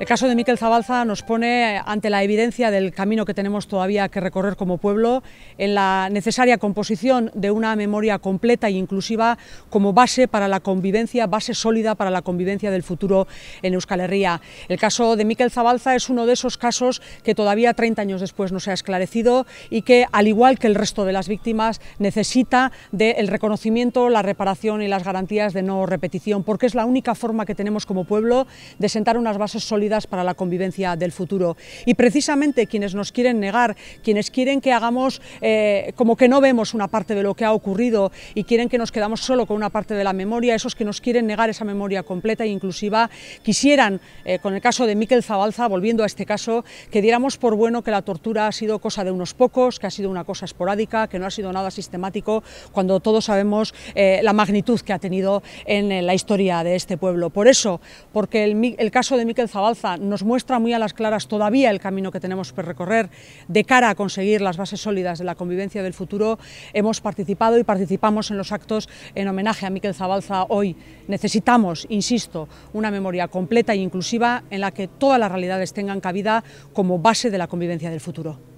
El caso de Miquel Zabalza nos pone ante la evidencia del camino que tenemos todavía que recorrer como pueblo, en la necesaria composición de una memoria completa e inclusiva como base para la convivencia, base sólida para la convivencia del futuro en Euskal Herria. El caso de Miquel Zabalza es uno de esos casos que todavía 30 años después no se ha esclarecido y que, al igual que el resto de las víctimas, necesita del reconocimiento, la reparación y las garantías de no repetición, porque es la única forma que tenemos como pueblo de sentar unas bases sólidas para la convivencia del futuro. Y precisamente quienes nos quieren negar, quienes quieren que hagamos eh, como que no vemos una parte de lo que ha ocurrido y quieren que nos quedamos solo con una parte de la memoria, esos que nos quieren negar esa memoria completa e inclusiva, quisieran, eh, con el caso de Miquel Zabalza, volviendo a este caso, que diéramos por bueno que la tortura ha sido cosa de unos pocos, que ha sido una cosa esporádica, que no ha sido nada sistemático, cuando todos sabemos eh, la magnitud que ha tenido en la historia de este pueblo. Por eso, porque el, el caso de Miquel Zabalza nos muestra muy a las claras todavía el camino que tenemos por recorrer de cara a conseguir las bases sólidas de la convivencia del futuro. Hemos participado y participamos en los actos en homenaje a Miquel Zabalza hoy. Necesitamos, insisto, una memoria completa e inclusiva en la que todas las realidades tengan cabida como base de la convivencia del futuro.